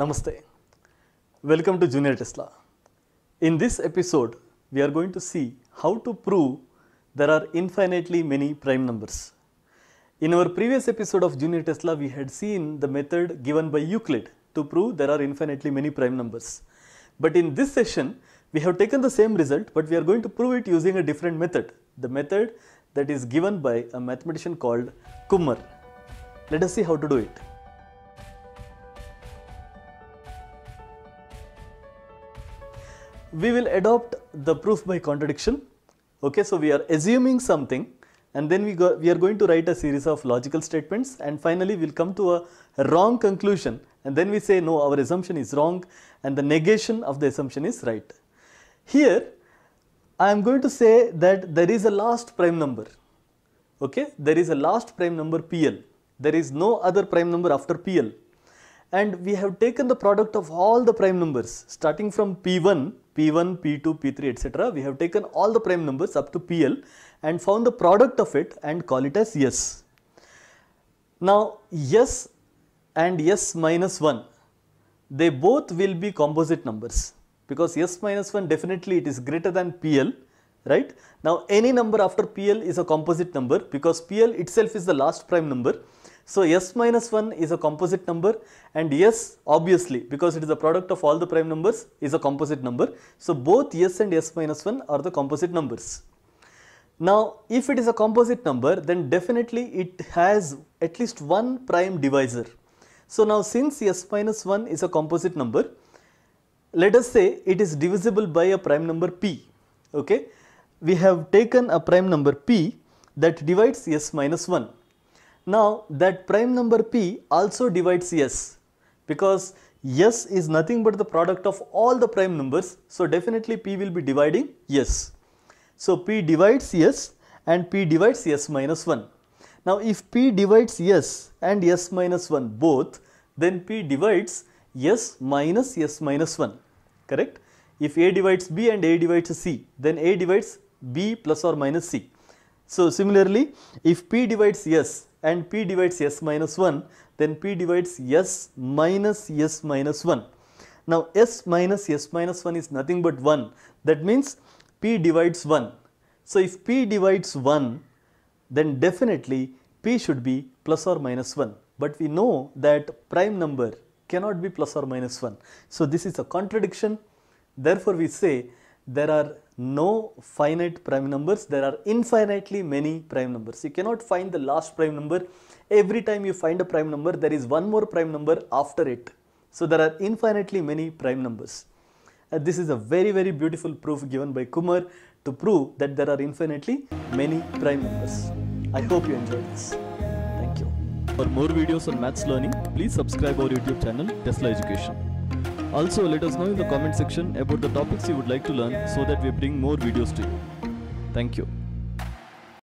Namaste. Welcome to Junior Tesla. In this episode, we are going to see how to prove there are infinitely many prime numbers. In our previous episode of Junior Tesla, we had seen the method given by Euclid to prove there are infinitely many prime numbers. But in this session, we have taken the same result, but we are going to prove it using a different method, the method that is given by a mathematician called Kummer. Let us see how to do it. we will adopt the proof by contradiction. Okay, so we are assuming something and then we, go, we are going to write a series of logical statements and finally we will come to a wrong conclusion and then we say no our assumption is wrong and the negation of the assumption is right. Here I am going to say that there is a last prime number, okay? there is a last prime number PL, there is no other prime number after PL and we have taken the product of all the prime numbers starting from P1, P1, P2, P3 etc. We have taken all the prime numbers up to PL and found the product of it and call it as S. Now S and S minus 1 they both will be composite numbers because S minus 1 definitely it is greater than PL right. Now any number after PL is a composite number because PL itself is the last prime number so S minus 1 is a composite number and S obviously because it is a product of all the prime numbers is a composite number. So both S and S minus 1 are the composite numbers. Now if it is a composite number then definitely it has at least one prime divisor. So now since S minus 1 is a composite number let us say it is divisible by a prime number p okay we have taken a prime number p that divides s minus 1 now that prime number p also divides S because S is nothing but the product of all the prime numbers. So definitely p will be dividing S. So p divides S and p divides S minus 1. Now if p divides S and S minus 1 both then p divides S minus S minus 1 correct. If A divides B and A divides C then A divides B plus or minus C. So similarly if p divides S and p divides s minus 1 then p divides s minus s minus 1. Now s minus s minus 1 is nothing but 1 that means p divides 1. So if p divides 1 then definitely p should be plus or minus 1 but we know that prime number cannot be plus or minus 1. So this is a contradiction therefore we say there are no finite prime numbers, there are infinitely many prime numbers. You cannot find the last prime number. Every time you find a prime number, there is one more prime number after it. So there are infinitely many prime numbers. And uh, this is a very, very beautiful proof given by Kumar to prove that there are infinitely many prime numbers. I hope you enjoyed this. Thank you. For more videos on maths learning, please subscribe our YouTube channel Tesla Education. Also let us know in the comment section about the topics you would like to learn so that we bring more videos to you. Thank you.